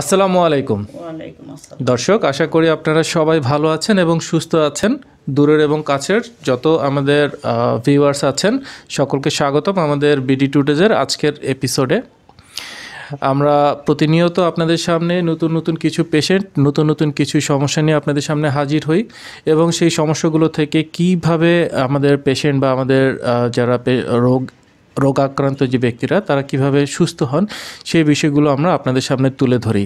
আসসালামু আলাইকুম দর্শক আশা করি আপনারা সবাই ভালো আছেন এবং সুস্থ আছেন দূরের এবং কাছের যত আমাদের ভিউয়ার্স আছেন সকলকে স্বাগতম আমাদের বিডি টুডেজের আজকের এপিসোডে আমরা প্রতিনিয়ত আপনাদের সামনে নতুন নতুন কিছু পেশেন্ট নতুন নতুন কিছু সমস্যা নিয়ে আপনাদের সামনে হাজির হই এবং সেই সমস্যাগুলো থেকে কিভাবে আমাদের পেশেন্ট বা আমাদের যারা রোগ রোগাক্রান্ত যে ব্যক্তিরা তারা কিভাবে সুস্থ হন সেই বিষয়গুলো আমরা আপনাদের সামনে তুলে ধরি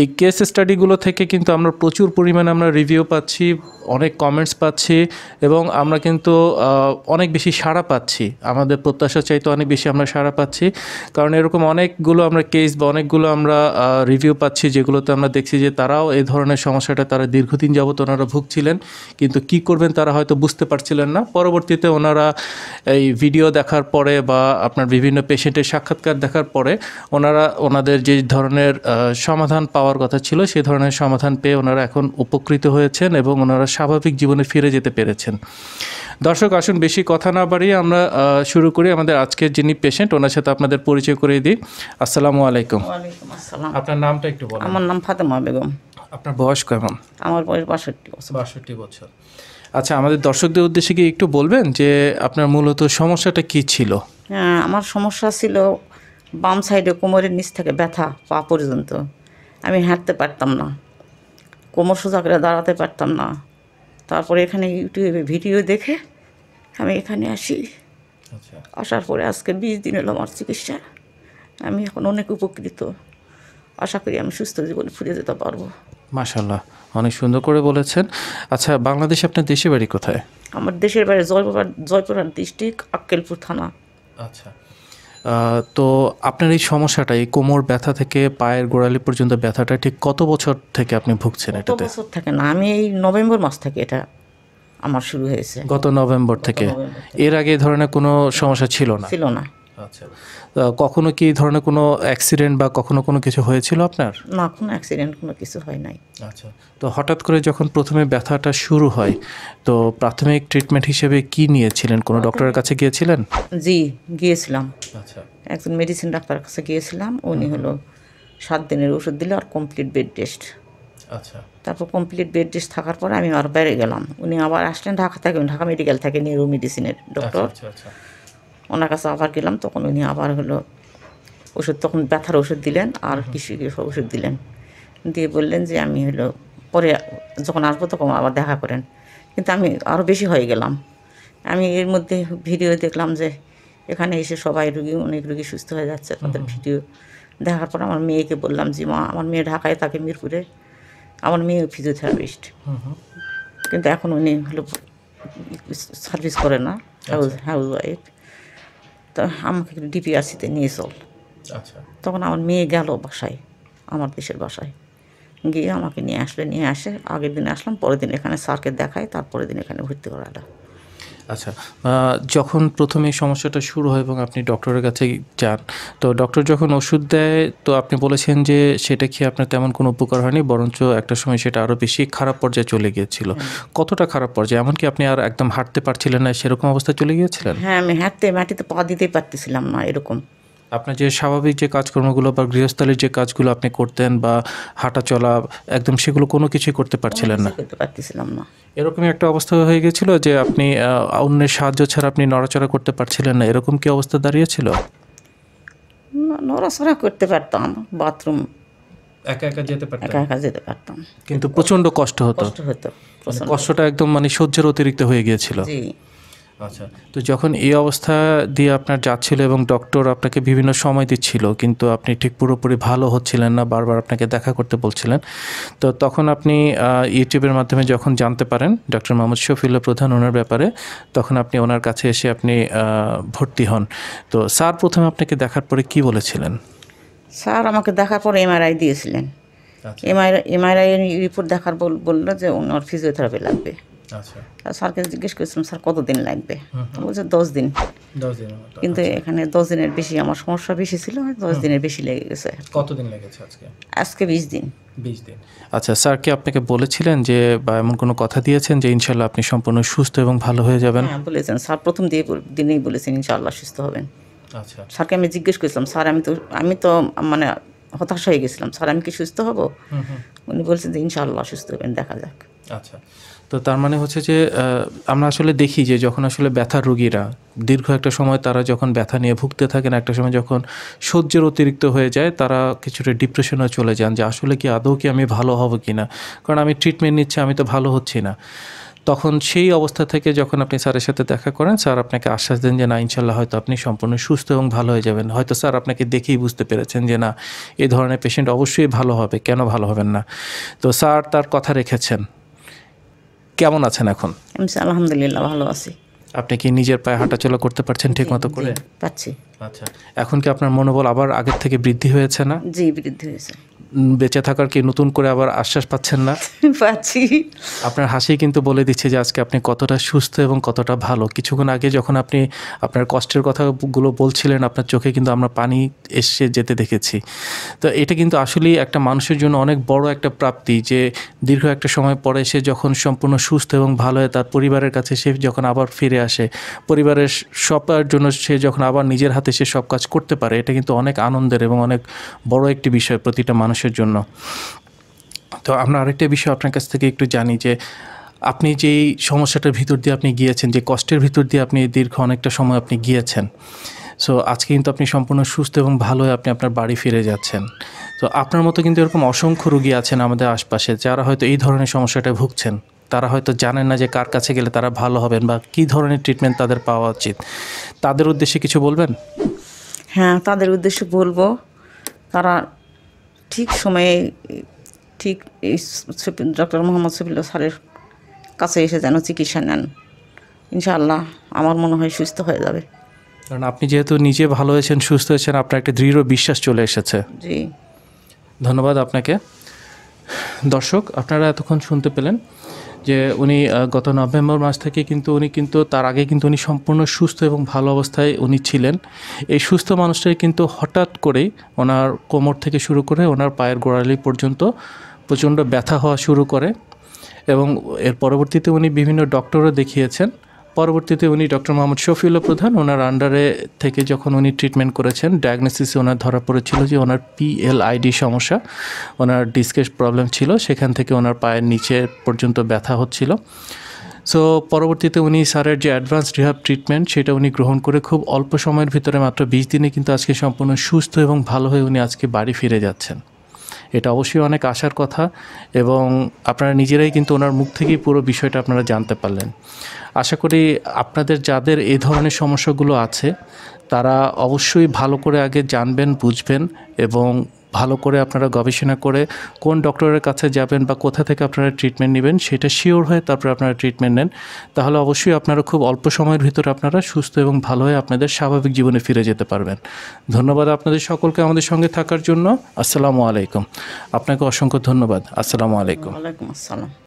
এই কেস স্টাডিগুলো থেকে কিন্তু আমরা প্রচুর পরিমাণে আমরা রিভিউ পাচ্ছি অনেক কমেন্টস পাচ্ছি এবং আমরা কিন্তু অনেক বেশি সাড়া পাচ্ছি আমাদের প্রত্যাশা চাইতে অনেক বেশি আমরা সাড়া পাচ্ছি কারণ এরকম অনেকগুলো আমরা কেস বা অনেকগুলো আমরা রিভিউ পাচ্ছি যেগুলোতে আমরা দেখছি যে তারাও এই ধরনের সমস্যাটা তারা দীর্ঘদিন যাবত ওনারা ভুগছিলেন কিন্তু কি করবেন তারা হয়তো বুঝতে পারছিলেন না পরবর্তীতে ওনারা এই ভিডিও দেখার পরে বা আপনার বিভিন্ন পেশেন্টের সাক্ষাৎকার দেখার পরে ওনারা ওনাদের যে ধরনের সমাধান পাওয়ার কথা ছিল সেই ধরনের সমাধান পেয়ে ওনারা এখন উপকৃত হয়েছেন এবং ওনারা স্বাভাবিক জীবনে ফিরে যেতে পেরেছেন দর্শক আসুন বেশি কথা না বাড়িয়ে আমরা শুরু করি আমাদের আজকের যিনি পেশেন্ট ওনার সাথে আপনাদের পরিচয় করিয়ে দিই আসসালামু আলাইকুম আপনার নামটা একটু বলুন আমার নাম ফাতেমা বেগম আপনার বয়স কেমন আমার বয়স বাষট্টি বছর বাষট্টি বছর আচ্ছা আমাদের দর্শকদের উদ্দেশ্যে কি একটু বলবেন যে আপনার মূলত সমস্যাটা কি ছিল হ্যাঁ, আমার সমস্যা ছিল বাম সাইডে কোমরের নিচ থেকে ব্যথা পা পর্যন্ত আমি হাঁটতে পারতাম না কোমর সোজা করে দাঁড়াতে পারতাম না তারপরে এখানে ইউটিউবে ভিডিও দেখে আমি এখানে আসি আচ্ছা। আসার পরে আজকে বিশ দিন এলো আমার চিকিৎসা আমি এখন অনেক উপকৃত আশা করি আমি সুস্থ জীবনে ফিরে যেতে পারবো মাশাল্লাহ অনেক সুন্দর করে বলেছেন আচ্ছা বাংলাদেশে আপনার দেশের বাড়ি কোথায় আমার দেশের বাড়ি জয়পুরহাট জয়পুরহাট ডিস্ট্রিক্ট আক্কেলপুর থানা আচ্ছা তো আপনার এই সমস্যাটা এই কোমর ব্যথা থেকে পায়ের গোড়ালি পর্যন্ত ব্যথাটা ঠিক কত বছর থেকে আপনি ভুগছেন এটাতে বছর থাকে না আমি এই নভেম্বর মাস থেকে এটা আমার শুরু হয়েছে গত নভেম্বর থেকে এর আগে ধরনের কোনো সমস্যা ছিল না ছিল না আচ্ছা কখনো কি ধরনের কোনো অ্যাক্সিডেন্ট বা কখনো কোনো কিছু হয়েছিল আপনার না কোনো অ্যাক্সিডেন্ট কোনো কিছু হয় নাই আচ্ছা তো হঠাৎ করে যখন প্রথমে ব্যথাটা শুরু হয় তো প্রাথমিক ট্রিটমেন্ট হিসেবে কি নিয়েছিলেন কোনো ডক্টরের কাছে গিয়েছিলেন জি গিয়েছিলাম আচ্ছা একজন মেডিসিন ডাক্তারের কাছে গিয়েছিলাম উনি হলো সাত দিনের ওষুধ দিল আর কমপ্লিট বেড টেস্ট আচ্ছা তারপর কমপ্লিট বেড টেস্ট থাকার পরে আমি আর বাইরে গেলাম উনি আবার আসলেন ঢাকা থেকে ঢাকা মেডিকেল থেকে নিউরো মেডিসিনের ডক্টর আচ্ছা আচ্ছা ওনার কাছে আবার গেলাম তখন উনি আবার হলো ওষুধ তখন ব্যথার ওষুধ দিলেন আর কিছু কিছু ওষুধ দিলেন দিয়ে বললেন যে আমি হলো পরে যখন আসবো তখন আবার দেখা করেন কিন্তু আমি আরও বেশি হয়ে গেলাম আমি এর মধ্যে ভিডিও দেখলাম যে এখানে এসে সবাই রুগী অনেক রুগী সুস্থ হয়ে যাচ্ছে তাদের ভিডিও দেখার পর আমার মেয়েকে বললাম যে মা আমার মেয়ে ঢাকায় তাকে মিরপুরে আমার মেয়ে ফিজিওথেরাপিস্ট কিন্তু এখন উনি হলো সার্ভিস করে না হাউস হাউস ওয়াইফ তো আমাকে ডিপিআরসিতে নিয়ে চল আচ্ছা। তখন আমার মেয়ে গেল বাসায় আমার দেশের বাসায় গিয়ে আমাকে নিয়ে আসলে নিয়ে আসে আগের দিন আসলাম পরের দিন এখানে স্যারকে দেখায় তারপরের দিন এখানে ভর্তি করালাম আচ্ছা যখন এই সমস্যাটা শুরু হয় এবং আপনি ডক্টরের কাছে যান তো ডক্টর যখন ওষুধ দেয় তো আপনি বলেছেন যে সেটা খেয়ে আপনার তেমন কোনো উপকার হয়নি বরঞ্চ একটা সময় সেটা আরও বেশি খারাপ পর্যায়ে চলে গিয়েছিল কতটা খারাপ পর্যায়ে এমনকি আপনি আর একদম হাঁটতে পারছিলেন না সেরকম অবস্থা চলে গিয়েছিলেন হ্যাঁ আমি হাঁটতে মাটিতে পা দিতেই পারতেছিলাম না এরকম আপনার যে স্বাভাবিক যে কাজকর্মগুলো বা গৃহস্থলীর যে কাজগুলো আপনি করতেন বা হাঁটা চলা একদম সেগুলো কোনো কিছুই করতে পারছিলেন না করতে পারতেছিলাম না এরকমই একটা অবস্থা হয়ে গেছিল যে আপনি অন্যের সাহায্য ছাড়া আপনি নড়াচড়া করতে পারছিলেন না এরকম কি অবস্থা দাঁড়িয়েছিল নড়াচড়া করতে পারতাম বাথরুম একা একা যেতে পারতাম একা একা যেতে পারতাম কিন্তু প্রচন্ড কষ্ট হতো কষ্ট হতো মানে কষ্টটা একদম মানে সহ্যের অতিরিক্ত হয়ে গিয়েছিল জি আচ্ছা তো যখন এই অবস্থা দিয়ে আপনার যাচ্ছিল এবং ডক্টর আপনাকে বিভিন্ন সময় দিচ্ছিল কিন্তু আপনি ঠিক পুরোপুরি ভালো হচ্ছিলেন না বারবার আপনাকে দেখা করতে বলছিলেন তো তখন আপনি ইউটিউবের মাধ্যমে যখন জানতে পারেন ডক্টর মোহাম্মদ শফিল্লা প্রধান ওনার ব্যাপারে তখন আপনি ওনার কাছে এসে আপনি ভর্তি হন তো স্যার প্রথমে আপনাকে দেখার পরে কি বলেছিলেন স্যার আমাকে দেখার পর এমআরআই দিয়েছিলেন এমআরআই এমআরআই রিপোর্ট দেখার বললো যে ওনার ফিজিওথেরাপি লাগবে আচ্ছা। স্যারকে জিজ্ঞেস করেছিলাম স্যার কতদিন লাগবে বলছে দশ দিন আচ্ছা। কিন্তু এখানে দশ দিনের বেশি আমার সমস্যা বেশি ছিল দশ দিনের বেশি লেগে গেছে কতদিন লেগেছে আজকে আজকে বিশ দিন বিশ দিন আচ্ছা স্যার কি আপনাকে বলেছিলেন যে বা এমন কোনো কথা দিয়েছেন যে ইনশাল্লাহ আপনি সম্পূর্ণ সুস্থ এবং ভালো হয়ে যাবেন হ্যাঁ বলেছেন স্যার প্রথম দিয়ে দিনেই বলেছেন ইনশাল্লাহ সুস্থ হবেন আচ্ছা স্যারকে আমি জিজ্ঞেস করেছিলাম স্যার আমি তো আমি তো মানে হতাশ হয়ে গেছিলাম স্যার আমি কি সুস্থ হব উনি বলছেন যে ইনশাল্লাহ সুস্থ হবেন দেখা যাক আচ্ছা তো তার মানে হচ্ছে যে আমরা আসলে দেখি যে যখন আসলে ব্যথার রুগীরা দীর্ঘ একটা সময় তারা যখন ব্যথা নিয়ে ভুগতে থাকেন একটা সময় যখন সহ্যের অতিরিক্ত হয়ে যায় তারা কিছুটা ডিপ্রেশনে চলে যান যে আসলে কি আদৌ কি আমি ভালো হব কি না কারণ আমি ট্রিটমেন্ট নিচ্ছি আমি তো ভালো হচ্ছি না তখন সেই অবস্থা থেকে যখন আপনি স্যারের সাথে দেখা করেন স্যার আপনাকে আশ্বাস দেন যে না ইনশাল্লাহ হয়তো আপনি সম্পূর্ণ সুস্থ এবং ভালো হয়ে যাবেন হয়তো স্যার আপনাকে দেখেই বুঝতে পেরেছেন যে না এ ধরনের পেশেন্ট অবশ্যই ভালো হবে কেন ভালো হবেন না তো স্যার তার কথা রেখেছেন কেমন আছেন এখন আলহামদুলিল্লাহ ভালো আছি আপনি কি নিজের পায়ে হাঁটাচলা করতে পারছেন ঠিক মতো করে পাচ্ছি আচ্ছা এখন কি আপনার মনোবল আবার আগের থেকে বৃদ্ধি হয়েছে না জি বৃদ্ধি হয়েছে বেঁচে থাকার কি নতুন করে আবার আশ্বাস পাচ্ছেন না পাচ্ছি আপনার হাসি কিন্তু বলে দিচ্ছে যে আজকে আপনি কতটা সুস্থ এবং কতটা ভালো কিছুক্ষণ আগে যখন আপনি আপনার কষ্টের কথাগুলো বলছিলেন আপনার চোখে কিন্তু আমরা পানি এসে যেতে দেখেছি তো এটা কিন্তু আসলেই একটা মানুষের জন্য অনেক বড় একটা প্রাপ্তি যে দীর্ঘ একটা সময় পরে সে যখন সম্পূর্ণ সুস্থ এবং ভালো হয় তার পরিবারের কাছে সে যখন আবার ফিরে আসে পরিবারের সবার জন্য সে যখন আবার নিজের হাতে সে সব কাজ করতে পারে এটা কিন্তু অনেক আনন্দের এবং অনেক বড় একটি বিষয় প্রতিটা মানুষ মানুষের জন্য তো আমরা আরেকটা বিষয় আপনার কাছ থেকে একটু জানি যে আপনি যেই সমস্যাটার ভিতর দিয়ে আপনি গিয়েছেন যে কষ্টের ভিতর দিয়ে আপনি দীর্ঘ অনেকটা সময় আপনি গিয়েছেন সো আজকে কিন্তু আপনি সম্পূর্ণ সুস্থ এবং ভালো হয়ে আপনি আপনার বাড়ি ফিরে যাচ্ছেন তো আপনার মতো কিন্তু এরকম অসংখ্য রুগী আছেন আমাদের আশপাশে যারা হয়তো এই ধরনের সমস্যাটা ভুগছেন তারা হয়তো জানেন না যে কার কাছে গেলে তারা ভালো হবেন বা কি ধরনের ট্রিটমেন্ট তাদের পাওয়া উচিত তাদের উদ্দেশ্যে কিছু বলবেন হ্যাঁ তাদের উদ্দেশ্যে বলবো তারা ঠিক সময়ে ঠিক ডক্টর মোহাম্মদ শফিল্লা স্যারের কাছে এসে যেন চিকিৎসা নেন ইনশাআল্লাহ আমার মনে হয় সুস্থ হয়ে যাবে কারণ আপনি যেহেতু নিজে ভালো হয়েছেন সুস্থ হয়েছেন আপনার একটা দৃঢ় বিশ্বাস চলে এসেছে জি ধন্যবাদ আপনাকে দর্শক আপনারা এতক্ষণ শুনতে পেলেন যে উনি গত নভেম্বর মাস থেকে কিন্তু উনি কিন্তু তার আগে কিন্তু উনি সম্পূর্ণ সুস্থ এবং ভালো অবস্থায় উনি ছিলেন এই সুস্থ মানুষটাই কিন্তু হঠাৎ করে ওনার কোমর থেকে শুরু করে ওনার পায়ের গোড়ালি পর্যন্ত প্রচণ্ড ব্যথা হওয়া শুরু করে এবং এর পরবর্তীতে উনি বিভিন্ন ডক্টরও দেখিয়েছেন পরবর্তীতে উনি ডক্টর মোহাম্মদ শফিউল্লা প্রধান ওনার আন্ডারে থেকে যখন উনি ট্রিটমেন্ট করেছেন ডায়াগনোসিসে ওনার ধরা পড়েছিল যে ওনার পিএলআইডি সমস্যা ওনার ডিস্কের প্রবলেম ছিল সেখান থেকে ওনার পায়ের নিচে পর্যন্ত ব্যথা হচ্ছিল সো পরবর্তীতে উনি স্যারের যে অ্যাডভান্স রিহাব ট্রিটমেন্ট সেটা উনি গ্রহণ করে খুব অল্প সময়ের ভিতরে মাত্র বিশ দিনে কিন্তু আজকে সম্পূর্ণ সুস্থ এবং ভালো হয়ে উনি আজকে বাড়ি ফিরে যাচ্ছেন এটা অবশ্যই অনেক আশার কথা এবং আপনারা নিজেরাই কিন্তু ওনার মুখ থেকেই পুরো বিষয়টা আপনারা জানতে পারলেন আশা করি আপনাদের যাদের এ ধরনের সমস্যাগুলো আছে তারা অবশ্যই ভালো করে আগে জানবেন বুঝবেন এবং ভালো করে আপনারা গবেষণা করে কোন ডক্টরের কাছে যাবেন বা কোথা থেকে আপনারা ট্রিটমেন্ট নেবেন সেটা শিওর হয়ে তারপরে আপনারা ট্রিটমেন্ট নেন তাহলে অবশ্যই আপনারা খুব অল্প সময়ের ভিতরে আপনারা সুস্থ এবং ভালো হয়ে আপনাদের স্বাভাবিক জীবনে ফিরে যেতে পারবেন ধন্যবাদ আপনাদের সকলকে আমাদের সঙ্গে থাকার জন্য আসসালামু আলাইকুম আপনাকে অসংখ্য ধন্যবাদ আসসালামু আলাইকুম আসসালাম